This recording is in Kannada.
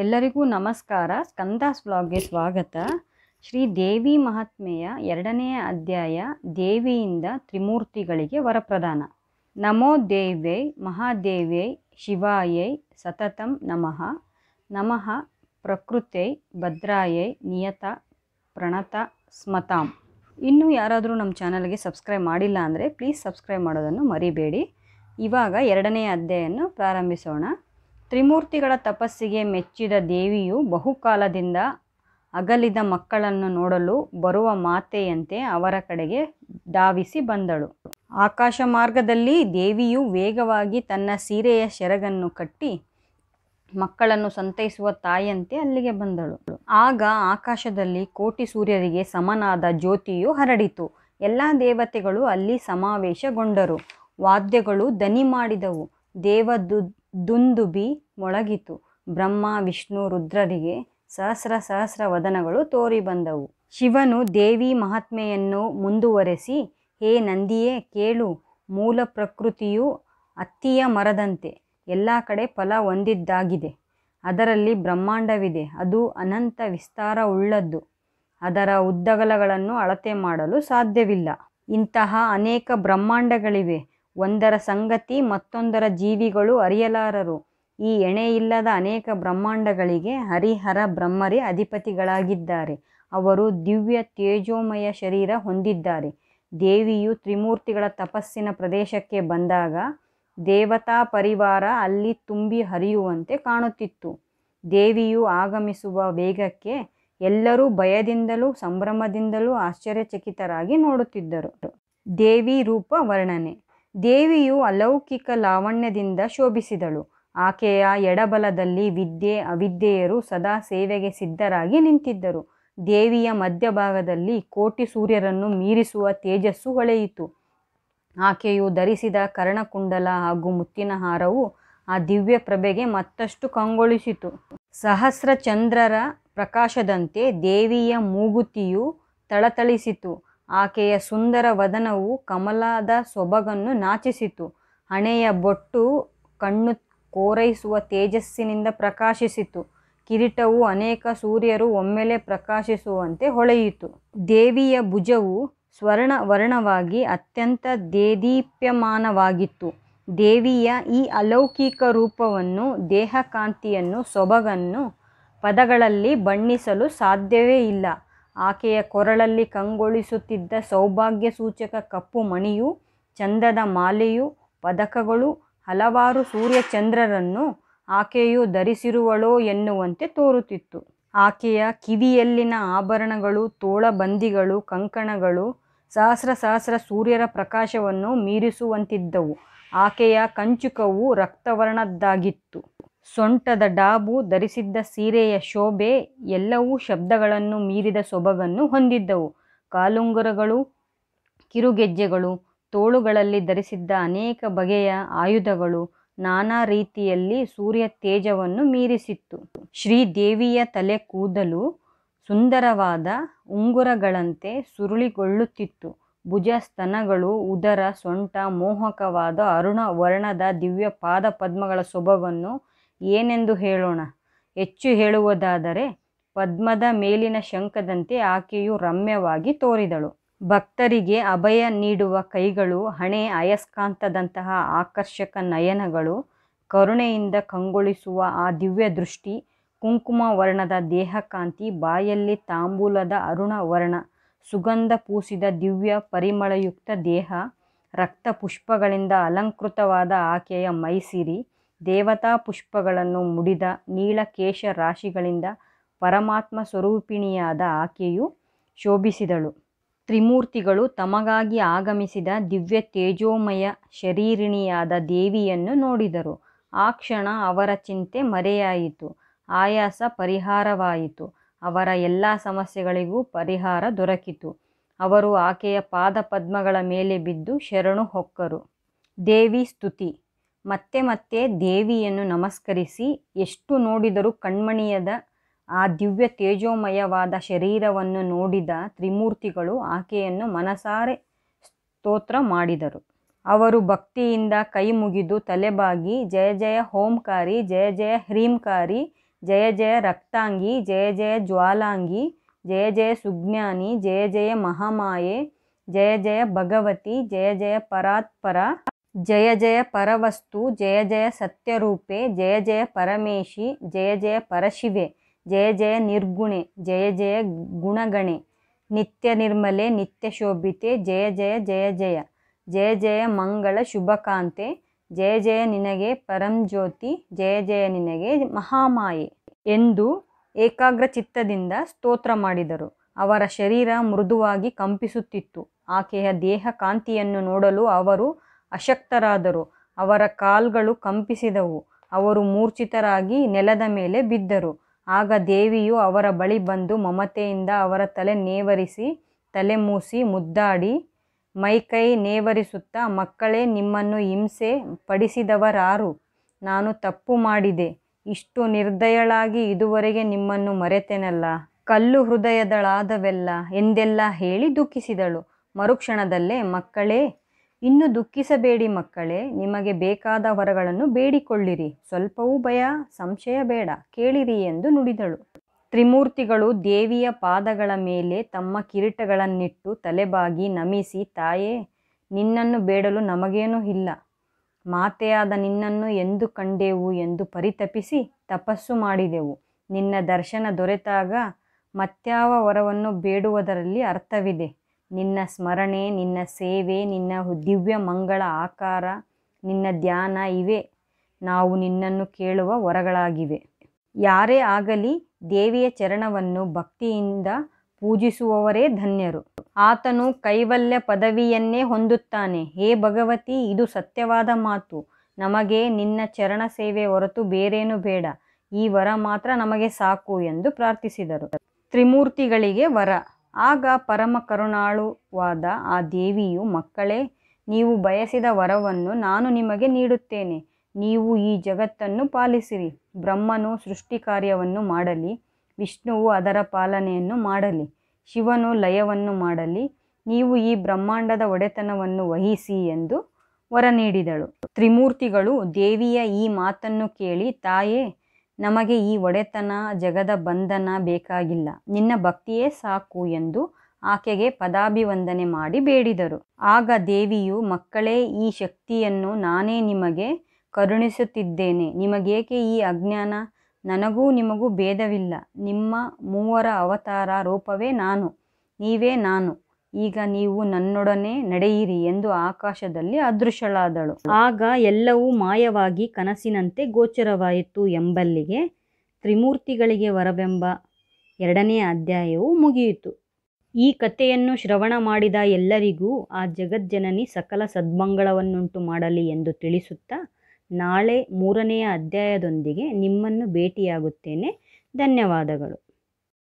ಎಲ್ಲರಿಗೂ ನಮಸ್ಕಾರ ಸ್ಕಂದಾಸ್ ಬ್ಲಾಗ್ಗೆ ಸ್ವಾಗತ ಶ್ರೀ ದೇವಿ ಮಹಾತ್ಮೆಯ ಎರಡನೆಯ ಅಧ್ಯಾಯ ದೇವಿಯಿಂದ ತ್ರಿಮೂರ್ತಿಗಳಿಗೆ ವರಪ್ರದಾನ ನಮೋ ದೇವ್ಯೈ ಮಹಾದೇವ್ಯೈ ಶಿವಾಯೈ ಸತತಂ ನಮಃ ನಮಃ ಪ್ರಕೃತೈ ಭದ್ರಾಯೈ ನಿಯತ ಪ್ರಣತ ಸ್ಮತಾಂ ಇನ್ನೂ ಯಾರಾದರೂ ನಮ್ಮ ಚಾನಲ್ಗೆ ಸಬ್ಸ್ಕ್ರೈಬ್ ಮಾಡಿಲ್ಲ ಅಂದರೆ ಪ್ಲೀಸ್ ಸಬ್ಸ್ಕ್ರೈಬ್ ಮಾಡೋದನ್ನು ಮರಿಬೇಡಿ ಇವಾಗ ಎರಡನೇ ಅಧ್ಯಾಯನ್ನು ಪ್ರಾರಂಭಿಸೋಣ ತ್ರಿಮೂರ್ತಿಗಳ ತಪಸ್ಸಿಗೆ ಮೆಚ್ಚಿದ ದೇವಿಯು ಬಹುಕಾಲದಿಂದ ಅಗಲಿದ ಮಕ್ಕಳನ್ನು ನೋಡಲು ಬರುವ ಮಾತೆಯಂತೆ ಅವರ ಕಡೆಗೆ ಧಾವಿಸಿ ಬಂದಳು ಆಕಾಶ ಮಾರ್ಗದಲ್ಲಿ ದೇವಿಯು ವೇಗವಾಗಿ ತನ್ನ ಸೀರೆಯ ಶೆರಗನ್ನು ಕಟ್ಟಿ ಮಕ್ಕಳನ್ನು ಸಂತೈಸುವ ತಾಯಿಯಂತೆ ಅಲ್ಲಿಗೆ ಬಂದಳು ಆಗ ಆಕಾಶದಲ್ಲಿ ಕೋಟಿ ಸೂರ್ಯರಿಗೆ ಸಮನಾದ ಜ್ಯೋತಿಯು ಹರಡಿತು ಎಲ್ಲ ದೇವತೆಗಳು ಅಲ್ಲಿ ಸಮಾವೇಶಗೊಂಡರು ವಾದ್ಯಗಳು ದನಿ ಮಾಡಿದವು ದೇವದು ದುಂದುಬಿ ಮೊಳಗಿತು ಬ್ರಹ್ಮ ವಿಷ್ಣು ರುದ್ರರಿಗೆ ಸಹಸ್ರ ಸಹಸ್ರ ವದನಗಳು ತೋರಿ ಬಂದವು ಶಿವನು ದೇವಿ ಮಹಾತ್ಮೆಯನ್ನು ಮುಂದುವರೆಸಿ ಹೇ ನಂದಿಯೇ ಕೇಳು ಮೂಲ ಪ್ರಕೃತಿಯು ಅತ್ತಿಯ ಮರದಂತೆ ಎಲ್ಲ ಕಡೆ ಫಲ ಹೊಂದಿದ್ದಾಗಿದೆ ಅದರಲ್ಲಿ ಬ್ರಹ್ಮಾಂಡವಿದೆ ಅದು ಅನಂತ ವಿಸ್ತಾರ ಉಳ್ಳದ್ದು ಅದರ ಉದ್ದಗಲಗಳನ್ನು ಅಳತೆ ಮಾಡಲು ಸಾಧ್ಯವಿಲ್ಲ ಇಂತಹ ಅನೇಕ ಬ್ರಹ್ಮಾಂಡಗಳಿವೆ ಒಂದರ ಸಂಗತಿ ಮತ್ತೊಂದರ ಜೀವಿಗಳು ಅರಿಯಲಾರರು ಈ ಎಣೆಯಿಲ್ಲದ ಅನೇಕ ಬ್ರಹ್ಮಾಂಡಗಳಿಗೆ ಹರಿಹರ ಬ್ರಹ್ಮರೇ ಅಧಿಪತಿಗಳಾಗಿದ್ದಾರೆ ಅವರು ದಿವ್ಯ ತೇಜೋಮಯ ಶರೀರ ಹೊಂದಿದ್ದಾರೆ ದೇವಿಯು ತ್ರಿಮೂರ್ತಿಗಳ ತಪಸ್ಸಿನ ಪ್ರದೇಶಕ್ಕೆ ಬಂದಾಗ ದೇವತಾ ಪರಿವಾರ ಅಲ್ಲಿ ತುಂಬಿ ಹರಿಯುವಂತೆ ಕಾಣುತ್ತಿತ್ತು ದೇವಿಯು ಆಗಮಿಸುವ ವೇಗಕ್ಕೆ ಎಲ್ಲರೂ ಭಯದಿಂದಲೂ ಸಂಭ್ರಮದಿಂದಲೂ ಆಶ್ಚರ್ಯಚಕಿತರಾಗಿ ನೋಡುತ್ತಿದ್ದರು ದೇವಿ ರೂಪ ವರ್ಣನೆ ದೇವಿಯು ಅಲೌಕಿಕ ಲಾವಣ್ಯದಿಂದ ಶೋಭಿಸಿದಳು ಆಕೆಯ ಎಡಬಲದಲ್ಲಿ ವಿದ್ಯೆ ಅವಿದ್ಯೆಯರು ಸದಾ ಸೇವೆಗೆ ಸಿದ್ಧರಾಗಿ ನಿಂತಿದ್ದರು ದೇವಿಯ ಮಧ್ಯಭಾಗದಲ್ಲಿ ಕೋಟಿ ಸೂರ್ಯರನ್ನು ಮೀರಿಸುವ ತೇಜಸ್ಸು ಹೊಳೆಯಿತು ಆಕೆಯು ಧರಿಸಿದ ಕರ್ಣಕುಂಡಲ ಹಾಗೂ ಮುತ್ತಿನ ಹಾರವು ಆ ದಿವ್ಯ ಪ್ರಭೆಗೆ ಮತ್ತಷ್ಟು ಕಂಗೊಳಿಸಿತು ಸಹಸ್ರ ಚಂದ್ರರ ಪ್ರಕಾಶದಂತೆ ದೇವಿಯ ಮೂಗುತಿಯು ಥಳಥಳಿಸಿತು ಆಕೆಯ ಸುಂದರ ವದನವು ಕಮಲದ ಸೊಬಗನ್ನು ನಾಚಿಸಿತು ಹಣೆಯ ಬೊಟ್ಟು ಕಣ್ಣು ಕೋರೈಸುವ ತೇಜಸ್ಸಿನಿಂದ ಪ್ರಕಾಶಿಸಿತು ಕಿರೀಟವು ಅನೇಕ ಸೂರ್ಯರು ಒಮ್ಮೆಲೆ ಪ್ರಕಾಶಿಸುವಂತೆ ಹೊಳೆಯಿತು ದೇವಿಯ ಭುಜವು ಸ್ವರ್ಣ ವರ್ಣವಾಗಿ ಅತ್ಯಂತ ದೇದೀಪ್ಯಮಾನವಾಗಿತ್ತು ದೇವಿಯ ಈ ಅಲೌಕಿಕ ರೂಪವನ್ನು ದೇಹಕಾಂತಿಯನ್ನು ಸೊಬಗನ್ನು ಪದಗಳಲ್ಲಿ ಬಣ್ಣಿಸಲು ಸಾಧ್ಯವೇ ಇಲ್ಲ ಆಕೆಯ ಕೊರಳಲ್ಲಿ ಕಂಗೊಳಿಸುತ್ತಿದ್ದ ಸೌಭಾಗ್ಯ ಸೂಚಕ ಕಪ್ಪು ಮಣಿಯು ಚಂದದ ಮಾಲೆಯು ಪದಕಗಳು ಹಲವಾರು ಸೂರ್ಯಚಂದ್ರರನ್ನು ಆಕೆಯು ಧರಿಸಿರುವಳೋ ಎನ್ನುವಂತೆ ತೋರುತ್ತಿತ್ತು ಆಕೆಯ ಕಿವಿಯಲ್ಲಿನ ಆಭರಣಗಳು ತೋಳಬಂದಿಗಳು ಕಂಕಣಗಳು ಸಹಸ್ರ ಸಹಸ್ರ ಸೂರ್ಯರ ಪ್ರಕಾಶವನ್ನು ಮೀರಿಸುವಂತಿದ್ದವು ಆಕೆಯ ಕಂಚುಕವು ರಕ್ತವರ್ಣದ್ದಾಗಿತ್ತು ಸೊಂಟದ ಡಾಬು ಧರಿಸಿದ್ದ ಸೀರೆಯ ಶೋಭೆ ಎಲ್ಲವೂ ಶಬ್ದಗಳನ್ನು ಮೀರಿದ ಸೊಬಗನ್ನು ಹೊಂದಿದ್ದವು ಕಾಲುಂಗುರಗಳು ಕಿರುಗೆಜ್ಜೆಗಳು ತೋಳುಗಳಲ್ಲಿ ಧರಿಸಿದ್ದ ಅನೇಕ ಬಗೆಯ ಆಯುಧಗಳು ನಾನಾ ರೀತಿಯಲ್ಲಿ ಸೂರ್ಯ ತೇಜವನ್ನು ಮೀರಿಸಿತ್ತು ಶ್ರೀದೇವಿಯ ತಲೆ ಕೂದಲು ಸುಂದರವಾದ ಉಂಗುರಗಳಂತೆ ಸುರುಳಿಗೊಳ್ಳುತ್ತಿತ್ತು ಭುಜ ಸ್ತನಗಳು ಉದರ ಸೊಂಟ ಮೋಹಕವಾದ ಅರುಣ ವರ್ಣದ ದಿವ್ಯ ಪಾದ ಪದ್ಮಗಳ ಸೊಬಗನ್ನು ಏನೆಂದು ಹೇಳೋಣ ಹೆಚ್ಚು ಹೇಳುವುದಾದರೆ ಪದ್ಮದ ಮೇಲಿನ ಶಂಖದಂತೆ ಆಕೆಯು ರಮ್ಯವಾಗಿ ತೋರಿದಳು ಭಕ್ತರಿಗೆ ಅಭಯ ನೀಡುವ ಕೈಗಳು ಹಣೆ ಅಯಸ್ಕಾಂತದಂತಹ ಆಕರ್ಷಕ ನಯನಗಳು ಕರುಣೆಯಿಂದ ಕಂಗೊಳಿಸುವ ಆ ದಿವ್ಯ ದೃಷ್ಟಿ ಕುಂಕುಮ ವರ್ಣದ ದೇಹಕಾಂತಿ ಬಾಯಲ್ಲಿ ತಾಂಬೂಲದ ಅರುಣ ವರ್ಣ ಸುಗಂಧ ಪೂಸಿದ ದಿವ್ಯ ಪರಿಮಳಯುಕ್ತ ದೇಹ ರಕ್ತ ಪುಷ್ಪಗಳಿಂದ ಅಲಂಕೃತವಾದ ಆಕೆಯ ಮೈಸಿರಿ ದೇವತಾ ಪುಷ್ಪಗಳನ್ನು ಮುಡಿದ ನೀಲಕೇಶ ರಾಶಿಗಳಿಂದ ಪರಮಾತ್ಮ ಸ್ವರೂಪಿಣಿಯಾದ ಆಕೆಯು ಶೋಭಿಸಿದಳು ತ್ರಿಮೂರ್ತಿಗಳು ತಮಗಾಗಿ ಆಗಮಿಸಿದ ದಿವ್ಯ ತೇಜೋಮಯ ಶರೀರಿಣಿಯಾದ ದೇವಿಯನ್ನು ನೋಡಿದರು ಆ ಕ್ಷಣ ಅವರ ಚಿಂತೆ ಮರೆಯಾಯಿತು ಆಯಾಸ ಪರಿಹಾರವಾಯಿತು ಅವರ ಎಲ್ಲ ಸಮಸ್ಯೆಗಳಿಗೂ ಪರಿಹಾರ ದೊರಕಿತು ಅವರು ಆಕೆಯ ಪಾದಪದ್ಮಗಳ ಮೇಲೆ ಬಿದ್ದು ಶರಣು ಹೊಕ್ಕರು ದೇವಿ ಸ್ತುತಿ ಮತ್ತೆ ಮತ್ತೆ ದೇವಿಯನ್ನು ನಮಸ್ಕರಿಸಿ ಎಷ್ಟು ನೋಡಿದರೂ ಕಣ್ಮಣಿಯದ ಆ ದಿವ್ಯ ತೇಜೋಮಯವಾದ ಶರೀರವನ್ನು ನೋಡಿದ ತ್ರಿಮೂರ್ತಿಗಳು ಆಕೆಯನ್ನು ಮನಸಾರೆ ಸ್ತೋತ್ರ ಮಾಡಿದರು ಅವರು ಭಕ್ತಿಯಿಂದ ಕೈ ಮುಗಿದು ತಲೆಬಾಗಿ ಜಯ ಜಯ ಹೋಂಕಾರಿ ಜಯ ಜಯ ಹ್ರೀಂಕಾರಿ ಜಯ ಜಯ ರಕ್ತಾಂಗಿ ಜಯ ಜಯ ಜ್ವಾಲಾಂಗಿ ಜಯ ಜಯ ಸುಜ್ಞಾನಿ ಜಯ ಜಯ ಮಹಾಮಾಯೆ ಜಯ ಜಯ ಭಗವತಿ ಜಯ ಜಯ ಪರಾತ್ಪರ ಜಯ ಜಯ ಪರವಸ್ತು ಜಯ ಜಯ ಸತ್ಯರೂಪೆ ಜಯ ಜಯ ಪರಮೇಶಿ ಜಯ ಜಯ ಪರಶಿವೆ ಜಯ ಜಯ ನಿರ್ಗುಣೆ ಜಯ ಜಯ ಗುಣಗಣೆ ನಿತ್ಯ ನಿರ್ಮಲೆ ನಿತ್ಯ ಶೋಭಿತೆ ಜಯ ಜಯ ಜಯ ಜಯ ಜಯ ಜಯ ಮಂಗಳ ಶುಭಕಾಂತೆ ಜಯ ಜಯ ನಿನಗೆ ಪರಂಜ್ಯೋತಿ ಜಯ ಜಯ ನಿನಗೆ ಮಹಾಮಾಯೆ ಎಂದು ಏಕಾಗ್ರ ಚಿತ್ತದಿಂದ ಸ್ತೋತ್ರ ಮಾಡಿದರು ಅವರ ಶರೀರ ಮೃದುವಾಗಿ ಕಂಪಿಸುತ್ತಿತ್ತು ಆಕೆಯ ದೇಹ ಕಾಂತಿಯನ್ನು ನೋಡಲು ಅವರು ಅಶಕ್ತರಾದರು ಅವರ ಕಾಲ್ಗಳು ಕಂಪಿಸಿದವು ಅವರು ಮೂರ್ಛಿತರಾಗಿ ನೆಲದ ಮೇಲೆ ಬಿದ್ದರು ಆಗ ದೇವಿಯು ಅವರ ಬಳಿ ಬಂದು ಮಮತೆಯಿಂದ ಅವರ ತಲೆ ನೇವರಿಸಿ ತಲೆ ಮೂಸಿ ಮುದ್ದಾಡಿ ಮೈಕೈ ನೇವರಿಸುತ್ತಾ ಮಕ್ಕಳೇ ನಿಮ್ಮನ್ನು ಹಿಂಸೆ ಪಡಿಸಿದವರಾರು ನಾನು ತಪ್ಪು ಮಾಡಿದೆ ಇಷ್ಟು ನಿರ್ದಯಳಾಗಿ ಇದುವರೆಗೆ ನಿಮ್ಮನ್ನು ಮರೆತೆನಲ್ಲ ಕಲ್ಲು ಹೃದಯದಳಾದವೆಲ್ಲ ಎಂದೆಲ್ಲ ಹೇಳಿ ದುಃಖಿಸಿದಳು ಮರುಕ್ಷಣದಲ್ಲೇ ಮಕ್ಕಳೇ ಇನ್ನು ದುಃಖಿಸಬೇಡಿ ಮಕ್ಕಳೇ ನಿಮಗೆ ಬೇಕಾದ ಹೊರಗಳನ್ನು ಬೇಡಿಕೊಳ್ಳಿರಿ ಸ್ವಲ್ಪವೂ ಭಯ ಸಂಶಯ ಬೇಡ ಕೇಳಿರಿ ಎಂದು ನುಡಿದಳು ತ್ರಿಮೂರ್ತಿಗಳು ದೇವಿಯ ಪಾದಗಳ ಮೇಲೆ ತಮ್ಮ ಕಿರೀಟಗಳನ್ನಿಟ್ಟು ತಲೆಬಾಗಿ ನಮಿಸಿ ತಾಯೇ ನಿನ್ನನ್ನು ಬೇಡಲು ನಮಗೇನೂ ಇಲ್ಲ ಮಾತೆಯಾದ ನಿನ್ನನ್ನು ಎಂದು ಕಂಡೆವು ಎಂದು ಪರಿತಪಿಸಿ ತಪಸ್ಸು ಮಾಡಿದೆವು ನಿನ್ನ ದರ್ಶನ ದೊರೆತಾಗ ಮತ್ಯಾವ ವರವನ್ನು ಬೇಡುವುದರಲ್ಲಿ ಅರ್ಥವಿದೆ ನಿನ್ನ ಸ್ಮರಣೆ ನಿನ್ನ ಸೇವೆ ನಿನ್ನ ದಿವ್ಯ ಮಂಗಳ ಆಕಾರ ನಿನ್ನ ಧ್ಯಾನ ಇವೆ ನಾವು ನಿನ್ನನ್ನು ಕೇಳುವ ವರಗಳಾಗಿವೆ ಯಾರೇ ಆಗಲಿ ದೇವಿಯ ಚರಣವನ್ನು ಭಕ್ತಿಯಿಂದ ಪೂಜಿಸುವವರೇ ಧನ್ಯರು ಆತನು ಕೈವಲ್ಯ ಪದವಿಯನ್ನೇ ಹೊಂದುತ್ತಾನೆ ಹೇ ಭಗವತಿ ಇದು ಸತ್ಯವಾದ ಮಾತು ನಮಗೆ ನಿನ್ನ ಚರಣ ಸೇವೆ ಹೊರತು ಬೇರೇನು ಬೇಡ ಈ ವರ ಮಾತ್ರ ನಮಗೆ ಸಾಕು ಎಂದು ಪ್ರಾರ್ಥಿಸಿದರು ತ್ರಿಮೂರ್ತಿಗಳಿಗೆ ವರ ಆಗ ಪರಮ ಕರುಣಾಳುವಾದ ಆ ದೇವಿಯು ಮಕ್ಕಳೇ ನೀವು ಬಯಸಿದ ವರವನ್ನು ನಾನು ನಿಮಗೆ ನೀಡುತ್ತೇನೆ ನೀವು ಈ ಜಗತ್ತನ್ನು ಪಾಲಿಸಿರಿ ಬ್ರಹ್ಮನು ಸೃಷ್ಟಿ ಕಾರ್ಯವನ್ನು ಮಾಡಲಿ ವಿಷ್ಣುವು ಅದರ ಪಾಲನೆಯನ್ನು ಮಾಡಲಿ ಶಿವನು ಲಯವನ್ನು ಮಾಡಲಿ ನೀವು ಈ ಬ್ರಹ್ಮಾಂಡದ ಒಡೆತನವನ್ನು ವಹಿಸಿ ಎಂದು ವರ ನೀಡಿದಳು ತ್ರಿಮೂರ್ತಿಗಳು ದೇವಿಯ ಈ ಮಾತನ್ನು ಕೇಳಿ ತಾಯೇ ನಮಗೆ ಈ ಒಡೆತನ ಜಗದ ಬಂಧನ ಬೇಕಾಗಿಲ್ಲ ನಿನ್ನ ಭಕ್ತಿಯೇ ಸಾಕು ಎಂದು ಆಕೆಗೆ ಪದಾಭಿವಂದನೆ ಮಾಡಿ ಬೇಡಿದರು ಆಗ ದೇವಿಯು ಮಕ್ಕಳೇ ಈ ಶಕ್ತಿಯನ್ನು ನಾನೇ ನಿಮಗೆ ಕರುಣಿಸುತ್ತಿದ್ದೇನೆ ನಿಮಗೇಕೆ ಈ ಅಜ್ಞಾನ ನನಗೂ ನಿಮಗೂ ಭೇದವಿಲ್ಲ ನಿಮ್ಮ ಮೂವರ ಅವತಾರ ರೂಪವೇ ನಾನು ನೀವೇ ನಾನು ಈಗ ನೀವು ನನ್ನೊಡನೆ ನಡೆಯಿರಿ ಎಂದು ಆಕಾಶದಲ್ಲಿ ಅದೃಶ್ಯಳಾದಳು ಆಗ ಎಲ್ಲವೂ ಮಾಯವಾಗಿ ಕನಸಿನಂತೆ ಗೋಚರವಾಯಿತು ಎಂಬಲ್ಲಿಗೆ ತ್ರಿಮೂರ್ತಿಗಳಿಗೆ ವರವೆಂಬ ಎರಡನೇ ಅಧ್ಯಾಯವು ಮುಗಿಯಿತು ಈ ಕಥೆಯನ್ನು ಶ್ರವಣ ಮಾಡಿದ ಎಲ್ಲರಿಗೂ ಆ ಜಗಜ್ಜನನಿ ಸಕಲ ಸದ್ಮಂಗಳವನ್ನುಂಟು ಮಾಡಲಿ ಎಂದು ತಿಳಿಸುತ್ತಾ ನಾಳೆ ಮೂರನೆಯ ಅಧ್ಯಾಯದೊಂದಿಗೆ ನಿಮ್ಮನ್ನು ಭೇಟಿಯಾಗುತ್ತೇನೆ ಧನ್ಯವಾದಗಳು